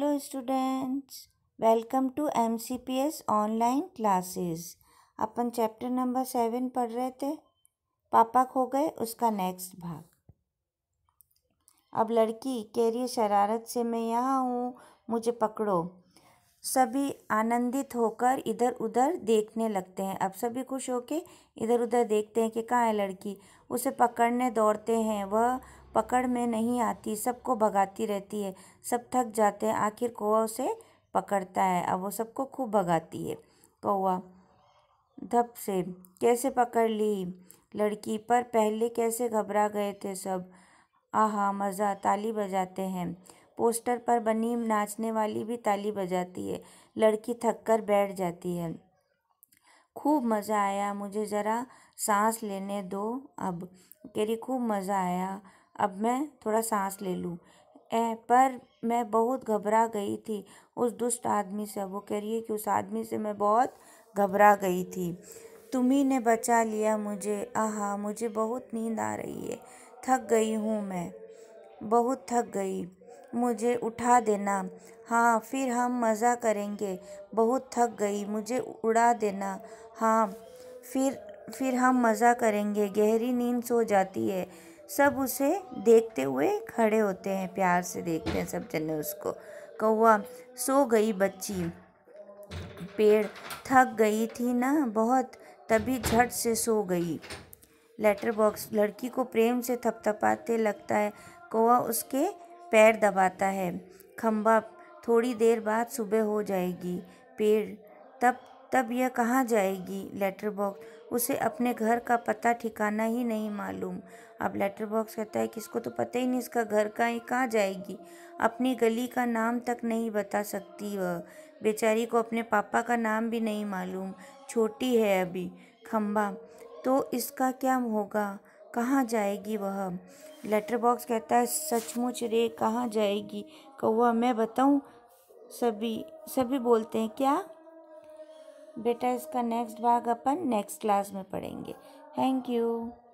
to M C P S online classes अपन chapter number seven पढ़ रहे थे पापा खो गए उसका नेक्स्ट भाग अब लड़की कह रही है शरारत से मैं यहाँ हूँ मुझे पकड़ो सभी आनंदित होकर इधर उधर देखने लगते हैं अब सभी खुश होकर इधर उधर देखते हैं कि कहाँ है लड़की उसे पकड़ने दौड़ते हैं वह पकड़ में नहीं आती सबको भगाती रहती है सब थक जाते हैं आखिर कौवा उसे पकड़ता है अब वो सबको खूब भगाती है कौवा धप से कैसे पकड़ ली लड़की पर पहले कैसे घबरा गए थे सब आहा मज़ा ताली बजाते हैं पोस्टर पर बनी नाचने वाली भी ताली बजाती है लड़की थक कर बैठ जाती है खूब मज़ा आया मुझे ज़रा सांस लेने दो अब कह रही खूब मज़ा आया अब मैं थोड़ा सांस ले लूँ पर मैं बहुत घबरा गई थी उस दुष्ट आदमी से वो कह रही है कि उस आदमी से मैं बहुत घबरा गई थी तुम्ही ने बचा लिया मुझे आहा मुझे बहुत नींद आ रही है थक गई हूँ मैं बहुत थक गई मुझे उठा देना हाँ फिर हम मज़ा करेंगे बहुत थक गई मुझे उड़ा देना हाँ फिर फिर हम मज़ा करेंगे गहरी नींद सो जाती है सब उसे देखते हुए खड़े होते हैं प्यार से देखते हैं सब जने उसको कौआ सो गई बच्ची पेड़ थक गई थी ना बहुत तभी झट से सो गई लेटर बॉक्स लड़की को प्रेम से थपथपाते लगता है कौआ उसके पैर दबाता है खम्बा थोड़ी देर बाद सुबह हो जाएगी पेड़ तब तब यह कहाँ जाएगी लेटर बॉक्स उसे अपने घर का पता ठिकाना ही नहीं मालूम अब लेटर बॉक्स कहता है कि इसको तो पता ही नहीं इसका घर का ही कहाँ जाएगी अपनी गली का नाम तक नहीं बता सकती वह बेचारी को अपने पापा का नाम भी नहीं मालूम छोटी है अभी खम्बा तो इसका क्या होगा कहाँ जाएगी वह लेटर बॉक्स कहता है सचमुच रे कहाँ जाएगी कौआ मैं बताऊँ सभी सभी बोलते हैं क्या बेटा इसका नेक्स्ट भाग अपन नेक्स्ट क्लास में पढ़ेंगे थैंक यू